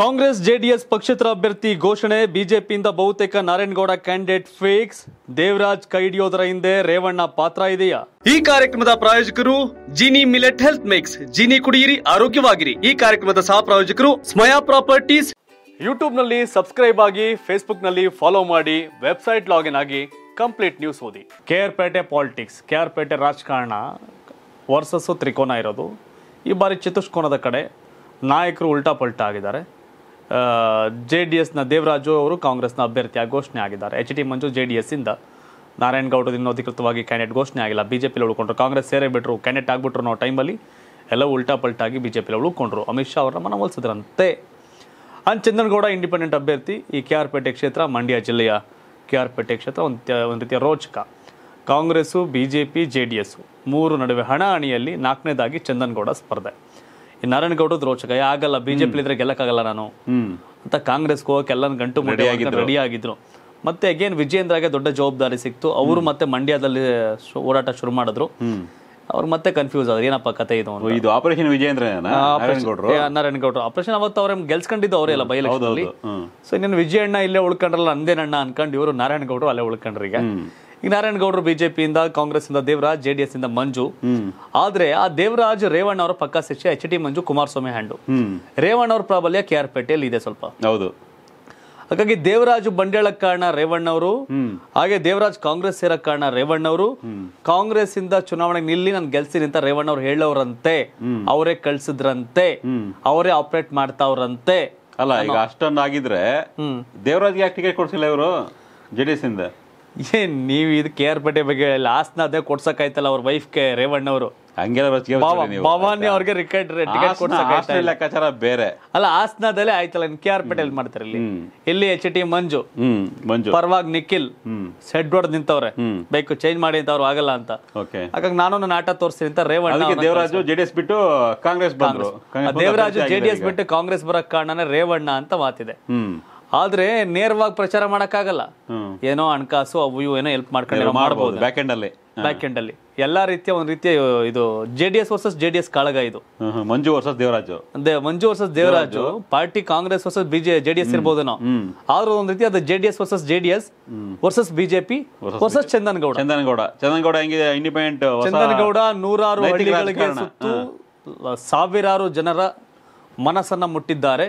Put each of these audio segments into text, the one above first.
Congress JDS ಪಕ್ಷೇತರ ಅಭ್ಯರ್ಥಿ ಘೋಷಣೆ ಬಿಜೆಪಿಯಿಂದ ಬಹುತೇಕ ನಾರಾಯಣಗೌಡ ಕ್ಯಾಂಡಿಡೇಟ್ ಫಿಕ್ಸ್ ದೇವರಾಜ್ ಕೈ ಹಿಡಿಯೋದರ ಹಿಂದೆ ರೇವಣ್ಣ ಪಾತ್ರ ಇದೆಯಾ ಈ ಕಾರ್ಯಕ್ರಮದ ಪ್ರಾಯೋಜಕರು Jini millet health mix Jini ಕುಡಿಯಿರಿ ಆರೋಗ್ಯವಾಗಿರಿ ಈ ಕಾರ್ಯಕ್ರಮದ ಸಹ ಪ್ರಾಯೋಜಕರು ಸ್ಮಯಾ ಪ್ರಾಪರ್ಟೀಸ್ ಯೂಟ್ಯೂಬ್ ನಲ್ಲಿ ಸಬ್ಸ್ಕ್ರೈಬ್ ಆಗಿ ಫೇಸ್ಬುಕ್ ನಲ್ಲಿ ಫಾಲೋ ಮಾಡಿ ವೆಬ್ಸೈಟ್ ಲಾಗಿನ್ ಆಗಿ ಕಂಪ್ಲೀಟ್ ನ್ಯೂಸ್ ಓದಿ K R Pete politics K R Pete ರಾಜಕಾರಣ ವರ್ಸಸ್ಸು ತ್ರಿಕೋನ ಇರೋದು ಈ ಬಾರಿ ಚತುಷ್ಕೋನದ ಕಡೆ ನಾಯಕರು ಉಲ್ಟಾ ಪಲ್ಟಾ ಆಗಿದ್ದಾರೆ ಜೆ ಡಿ ಎಸ್ನ ದೇವರಾಜು ಅವರು ಕಾಂಗ್ರೆಸ್ನ ಅಭ್ಯರ್ಥಿಯಾಗಿ ಘೋಷಣೆ ಆಗಿದ್ದಾರೆ H D Manju J D ಇಂದ ನಾರಾಯಣಗೌಡರು ಇನ್ನೂ ಅಧಿಕೃತವಾಗಿ ಕ್ಯಾಂಡಿಡೇಟ್ ಘೋಷಣೆ ಆಗಿಲ್ಲ ಬಿಜೆಪಿಲಿ ಉಳ್ಕೊಂಡ್ರು ಕಾಂಗ್ರೆಸ್ ಸೇರೇ ಬಿಟ್ಟರು ಕ್ಯಾಂಡಿಡೇಟ್ ಆಗಿಬಿಟ್ರು ಅನ್ನೋ ಟೈಮಲ್ಲಿ ಎಲ್ಲ ಉಲ್ಟಾ ಪಲ್ಟಾಗಿ ಪಿಲಿ ಉಳ್ಕೊಂಡ್ರು ಅಮಿತ್ ಶಾ ಅವ್ರನ್ನ ಮನವೊಲಿಸಿದ್ರಂತೆ ಅಂಡ್ ಚಂದನಗೌಡ ಇಂಡಿಪೆಂಡೆಂಟ್ ಅಭ್ಯರ್ಥಿ ಈ ಕೆ ಆರ್ ಪೇಟೆ ಕ್ಷೇತ್ರ ಮಂಡ್ಯ ಜಿಲ್ಲೆಯ ಕೆ ಆರ್ ಪೇಟೆ ಕ್ಷೇತ್ರ ಒಂದು ಒಂದು ರೀತಿಯ ರೋಚಕ Congress B J P J D S ಮೂರು ನಡುವೆ ಹಣಿಯಲ್ಲಿ ನಾಲ್ಕನೇದಾಗಿ ಚಂದನಗೌಡ ಸ್ಪರ್ಧೆ ಈ ನಾರಾಯಣಗೌಡದ ರೋಚಕ ಆಗಲ್ಲ ಬಿಜೆಪಿ ಇದ್ರೆ ಗೆಲ್ಲಕ್ಕಾಗಲ್ಲ ನಾನು ಅಂತ ಕಾಂಗ್ರೆಸ್ ಹೋಗಕ್ಕೆ ಎಲ್ಲ ಗಂಟು ರೆಡಿ ಆಗಿದ್ರು ಮತ್ತೆ ಅಗೇನ್ ವಿಜಯೇಂದ್ರಗೆ ದೊಡ್ಡ ಜವಾಬ್ದಾರಿ ಸಿಕ್ತು ಅವರು ಮತ್ತೆ ಮಂಡ್ಯದಲ್ಲಿ ಹೋರಾಟ ಶುರು ಮಾಡಿದ್ರು ಅವ್ರು ಮತ್ತೆ ಕನ್ಫ್ಯೂಸ್ ಆದ್ರೆ ಏನಪ್ಪ ಕತೆ ಇದು ಇದು ಆಪರೇಷನ್ ವಿಜಯೇಂದ್ರ ನಾರಾಯಣಗೌಡರು ಆಪರೇಷನ್ ಅವತ್ತು ಅವ್ರ ಗೆಲ್ಸ್ಕೊಂಡಿದ್ದು ಅವರೇ ಅಲ್ಲ ಬಯಲಲ್ಲಿ ಸೊ ಇನ್ನೇನು ವಿಜಯಣ್ಣ ಇಲ್ಲೇ ಉಳ್ಕೊಂಡ್ರಲ್ಲ ಅನ್ಕೊಂಡ್ ಅನ್ಕೊಂಡು ಇವರು ನಾರಾಯಣಗೌಡರು ಅಲ್ಲೇ ಉಳ್ಕೊಂಡ್ರಿಗೆ ಈಗ ನಾರಾಯಣ ಗೌಡರು ಬಿಜೆಪಿಯಿಂದ ಕಾಂಗ್ರೆಸ್ ಇಂದ ದೇವರಾಜ್ ಜೆಡಿಎಸ್ ಇಂದ ಮಂಜು ಆದ್ರೆ ಆ ದೇವರಾಜ್ ರೇವಣ್ಣ ಅವರ ಪಕ್ಕ ಶಿಕ್ಷೆ H D Manju Kumaraswamy hand Revanna ಅವರ ಪ್ರಾಬಲ್ಯ ಕೆ ಆರ್ ಪೇಟೆಯಲ್ಲಿ ಇದೆ ಸ್ವಲ್ಪ ಹೌದು ಹಾಗಾಗಿ ದೇವರಾಜು ಬಂಡೇಳ ಕಾರಣ ರೇವಣ್ಣ ಅವರು ಹಾಗೆ ದೇವರಾಜ್ ಕಾಂಗ್ರೆಸ್ ಸೇರಕ್ಕೆ ಕಾರಣ ರೇವಣ್ಣ ಅವರು ಕಾಂಗ್ರೆಸ್ ಇಂದ ಚುನಾವಣೆಗೆ ನಿಲ್ಲಿ ನಾನು ಗೆಲ್ಸಿನಿ ಅಂತ ರೇವಣ್ಣ ಅವ್ರು ಹೇಳೋರಂತೆ ಅವರೇ ಕಳ್ಸಿದ್ರಂತೆ ಅವರೇ ಆಪರೇಟ್ ಮಾಡ್ತಾವ್ರಂತೆ ಅಲ್ಲ ಈಗ ಅಷ್ಟೊಂದಾಗಿದ್ರೆ ದೇವರಾಜ್ಗೆ ಯಾಕೆ ಟಿಕೆಟ್ ಕೊಡ್ಸಿಲ್ಲ ಇವರು ಜೆಡಿಎಸ್ ಇಂದ ಏನ್ ನೀವು ಇದು ಕೆ ಆರ್ ಪೇಟೆ ಬಗ್ಗೆ ಲಾಸ್ಟ್ನ ಅದೇ ಆಯ್ತಲ್ಲ ಅವ್ರ ವೈಫ್ಗೆ ರೇವಣ್ಣ ಅವರು ಭವಾನಿ ಅವ್ರಿಗೆ ರಿಕೆಟ್ ಟಿಕೆಟ್ ಬೇರೆ ಅಲ್ಲ ಹಾಸನದಲ್ಲೇ ಆಯ್ತಲ್ಲ ಕೆ ಆರ್ ಪೇಟೆಲ್ ಮಾಡ್ತಾರೆ ಇಲ್ಲಿ ಇಲ್ಲಿ ಎಚ್ ಟಿ ಮಂಜು ಮಂಜು ಪರವಾಗಿ ನಿಖಿಲ್ ಸೆಡ್ ಹೊಡೆದ್ ನಿಂತವ್ರೆ ಬೇಕು ಚೇಂಜ್ ಮಾಡಿ ಅಂತ ಅವ್ರು ಆಗಲ್ಲ ಅಂತ ಹಾಗಾಗಿ ನಾನು ನನ್ನ ಆಟ ತೋರಿಸ್ತೀನಿ ಅಂತ ರೇವಣ್ಣ ದೇವರಾಜು ಜೆಡಿಎಸ್ ಬಿಟ್ಟು ಕಾಂಗ್ರೆಸ್ ಬಂದ್ರು ದೇವರಾಜು ಜೆಡಿಎಸ್ ಬಿಟ್ಟು ಕಾಂಗ್ರೆಸ್ ಬರಕ್ ಕಾರಣನೇ ರೇವಣ್ಣ ಅಂತ ಮಾತಿದೆ ಆದ್ರೆ ನೇರವಾಗಿ ಪ್ರಚಾರ ಮಾಡಕ್ಕಾಗಲ್ಲ ಏನೋ ಹಣಕಾಸು ಅವು ಇವು ಏನೋ ಹೆಲ್ಪ್ ಮಾಡ್ಕೊಂಡು ಮಾಡಬಹುದು ಬ್ಯಾಕ್ ಅಲ್ಲಿ ಬ್ಯಾಕ್ ಅಲ್ಲಿ ಎಲ್ಲಾ ರೀತಿಯ ಒಂದು ರೀತಿಯ ಇದು J D S versus J D S ಕಾಳಗ ಇದು Manju versus Devaraju Manju versus Devaraju party Congress versus B J J D S ಇರ್ಬೋದು ನಾವು ಆದ್ರೂ ಒಂದು ರೀತಿ ಅದು J D S versus J D S versus BJP versus Chandanagowda Chandanagowda Chandanagowda ಹೆಂಗಿದೆ ಇಂಡಿಪೆಂಡೆಂಟ್ ಚಂದನ್ ನೂರಾರು ಸಾವಿರಾರು ಜನರ ಮನಸ್ಸನ್ನ ಮುಟ್ಟಿದ್ದಾರೆ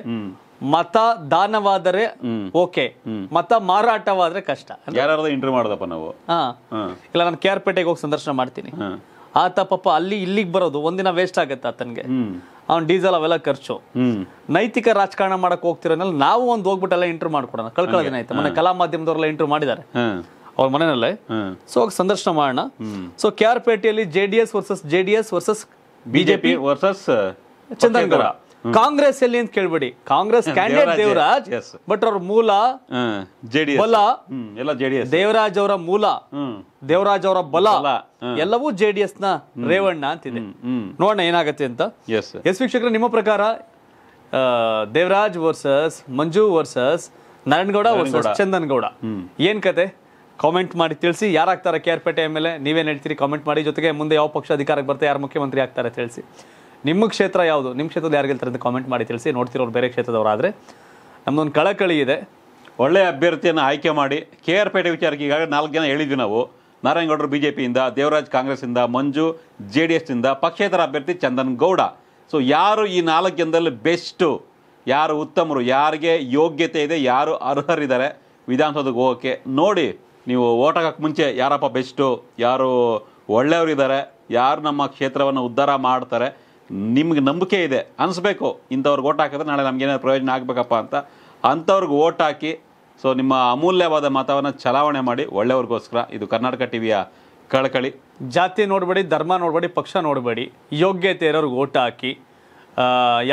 ಮತ ದಾನವಾದರೆ ಓಕೆ ಮತ ಮಾರಾಟವಾದ್ರೆ ಕಷ್ಟ ಯಾರು ಇಂಟರ್ವ್ಯೂ ಮಾಡೋದಪ್ಪ ನಾವು ಇಲ್ಲ ನಾನು ಕೆ ಆರ್ ಪೇಟೆಗೆ ಹೋಗಿ ಸಂದರ್ಶನ ಮಾಡ್ತೀನಿ ಆತ ಪಾಪ ಅಲ್ಲಿ ಇಲ್ಲಿಗೆ ಬರೋದು ಒಂದಿನ ವೇಸ್ಟ್ ಆಗುತ್ತೆ ಆತನಿಗೆ ಅವ್ನು ಡೀಸೆಲ್ ಅವೆಲ್ಲ ಖರ್ಚು ನೈತಿಕ ರಾಜಕಾರಣ ಮಾಡಕ್ ಹೋಗ್ತಿರೋನಲ್ಲಿ ನಾವು ಒಂದು ಹೋಗ್ಬಿಟ್ಟೆಲ್ಲ ಇಂಟರ್ವ್ಯೂ ಮಾಡ್ಕೊಡೋಣ ಕಳ್ಕೊಳ್ಳೋದಿನ ಆಯ್ತು ಮನೆ ಕಲಾ ಮಾಧ್ಯಮದವರೆಲ್ಲ ಇಂಟರ್ವ್ಯೂ ಮಾಡಿದ್ದಾರೆ ಅವ್ರ ಮನೆಯಲ್ಲೇ ಸೊ ಹೋಗಿ ಸಂದರ್ಶನ ಮಾಡೋಣ ಸೊ ಕೆ ಆರ್ ಪೇಟೆಯಲ್ಲಿ J D S versus J D S versus BJP versus Chandangowda Congress ಎಲ್ಲಿ ಅಂತ ಕೇಳ್ಬೇಡಿ ಕಾಂಗ್ರೆಸ್ ಕ್ಯಾಂಡಿಡೇಟ್ ದೇವರಾಜ್ ಬಟ್ ಅವ್ರ ಮೂಲ ಬಲ ಎಲ್ಲ ಜೆಡಿಎಸ್ ದೇವರಾಜ್ ಅವರ ಮೂಲ ದೇವರಾಜ್ ಅವರ ಬಲ ಎಲ್ಲವೂ ಜೆಡಿಎಸ್ ನ ರೇವಣ್ಣ ಅಂತಿದೆ ನೋಡೋಣ ಏನಾಗತ್ತೆ ಅಂತ ಎಸ್ ವೀಕ್ಷಕರ ನಿಮ್ಮ ಪ್ರಕಾರ Devaraj versus Manju versus Narayanagowda versus Chandan Gowda ಏನ್ ಕತೆ ಕಾಮೆಂಟ್ ಮಾಡಿ ತಿಳಿಸಿ ಯಾರಾಗ್ತಾರೆ K R Pete M L A ನೀವೇನು ಹೇಳ್ತೀರಿ ಕಾಮೆಂಟ್ ಮಾಡಿ ಜೊತೆಗೆ ಮುಂದೆ ಯಾವ ಪಕ್ಷ ಅಧಿಕಾರಕ್ಕೆ ಬರ್ತಾರೆ ಯಾರು ಮುಖ್ಯಮಂತ್ರಿ ಆಗ್ತಾರೆ ತಿಳಿಸಿ ನಿಮ್ಮ ಕ್ಷೇತ್ರ ಯಾವುದು ನಿಮ್ಮ ಕ್ಷೇತ್ರದ ಯಾರು ಗೆಲ್ತಾರೆ ಅಂತ ಕಾಮೆಂಟ್ ಮಾಡಿ ತಿಳಿಸಿ ನೋಡ್ತಿರೋರು ಬೇರೆ ಕ್ಷೇತ್ರದವರಾದರೆ ನಮ್ಮದೊಂದು ಕಳಕಳಿ ಇದೆ ಒಳ್ಳೆಯ ಅಭ್ಯರ್ಥಿಯನ್ನು ಆಯ್ಕೆ ಮಾಡಿ ಕೆ ಆರ್ ಪೇಟೆ ವಿಚಾರಕ್ಕೆ ಈಗಾಗಲೇ ನಾಲ್ಕು ಜನ ಹೇಳಿದ್ವಿ ನಾವು ನಾರಾಯಣಗೌಡರು ಬಿ ಜೆ ಪಿಯಿಂದ ದೇವರಾಜ್ ಕಾಂಗ್ರೆಸ್ಸಿಂದ ಮಂಜು ಜೆ ಡಿ ಎಸ್ನಿಂದ ಪಕ್ಷೇತರ ಅಭ್ಯರ್ಥಿ ಚಂದನ್ ಗೌಡ ಸೊ ಯಾರು ಈ ನಾಲ್ಕು ಜನದಲ್ಲಿ ಬೆಸ್ಟು ಯಾರು ಉತ್ತಮರು ಯಾರಿಗೆ ಯೋಗ್ಯತೆ ಇದೆ ಯಾರು ಅರ್ಹರಿದ್ದಾರೆ ವಿಧಾನಸೌಧಕ್ಕೆ ಹೋಗೋಕ್ಕೆ ನೋಡಿ ನೀವು ಓಟ್ ಹಾಕೋಕ್ಕೆ ಮುಂಚೆ ಯಾರಪ್ಪ ಬೆಸ್ಟು ಯಾರು ಒಳ್ಳೆಯವರಿದ್ದಾರೆ ಯಾರು ನಮ್ಮ ಕ್ಷೇತ್ರವನ್ನು ಉದ್ಧಾರ ಮಾಡ್ತಾರೆ ನಿಮಗೆ ನಂಬಿಕೆ ಇದೆ ಅನಿಸ್ಬೇಕು ಇಂಥವ್ರಿಗೆ ಓಟ್ ಹಾಕಿದ್ರೆ ನಾಳೆ ನಮಗೇನಾದ್ರು ಪ್ರಯೋಜನ ಆಗಬೇಕಪ್ಪ ಅಂತ ಅಂಥವ್ರಿಗೆ ಓಟ್ ಹಾಕಿ ಸೊ ನಿಮ್ಮ ಅಮೂಲ್ಯವಾದ ಮತವನ್ನು ಚಲಾವಣೆ ಮಾಡಿ ಒಳ್ಳೆಯವ್ರಿಗೋಸ್ಕರ ಇದು ಕರ್ನಾಟಕ ಟಿವಿಯ ಕಳಕಳಿ ಜಾತಿ ನೋಡಬೇಡಿ ಧರ್ಮ ನೋಡಬೇಡಿ ಪಕ್ಷ ನೋಡಬೇಡಿ ಯೋಗ್ಯತೆ ಇರೋರಿಗೆ ಓಟ್ ಹಾಕಿ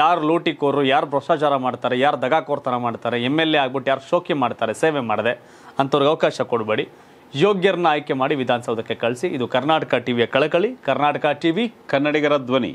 ಯಾರು ಲೂಟಿಕೋರು ಯಾರು ಭ್ರಷ್ಟಾಚಾರ ಮಾಡ್ತಾರೆ ಯಾರು ದಗಾಕೋರ್ತನ ಮಾಡ್ತಾರೆ ಎಮ್ ಎಲ್ ಎ ಆಗ್ಬಿಟ್ಟು ಯಾರು ಶೋಕಿ ಮಾಡ್ತಾರೆ ಸೇವೆ ಮಾಡಿದೆ ಅಂಥವ್ರಿಗೆ ಅವಕಾಶ ಕೊಡಬೇಡಿ ಯೋಗ್ಯರನ್ನ ಆಯ್ಕೆ ಮಾಡಿ ವಿಧಾನಸೌಧಕ್ಕೆ ಕಳಿಸಿ ಇದು ಕರ್ನಾಟಕ ಟಿವಿಯ ಕಳಕಳಿ ಕರ್ನಾಟಕ ಟಿವಿ ಕನ್ನಡಿಗರ ಧ್ವನಿ